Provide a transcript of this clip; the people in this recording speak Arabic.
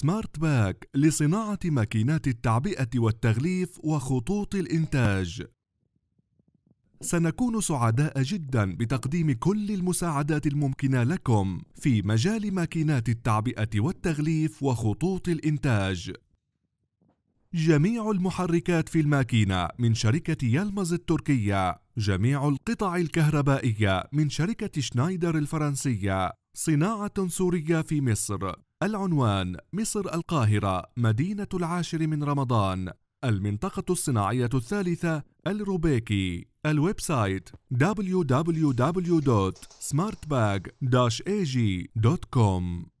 سمارت باك لصناعة ماكينات التعبئة والتغليف وخطوط الإنتاج. سنكون سعداء جدا بتقديم كل المساعدات الممكنة لكم في مجال ماكينات التعبئة والتغليف وخطوط الإنتاج. جميع المحركات في الماكينة من شركة يلمز التركية، جميع القطع الكهربائية من شركة شنايدر الفرنسية، صناعة سورية في مصر، العنوان مصر القاهرة مدينة العاشر من رمضان المنطقة الصناعية الثالثة الروبيكي الويب سايت www.smartbag-ag.com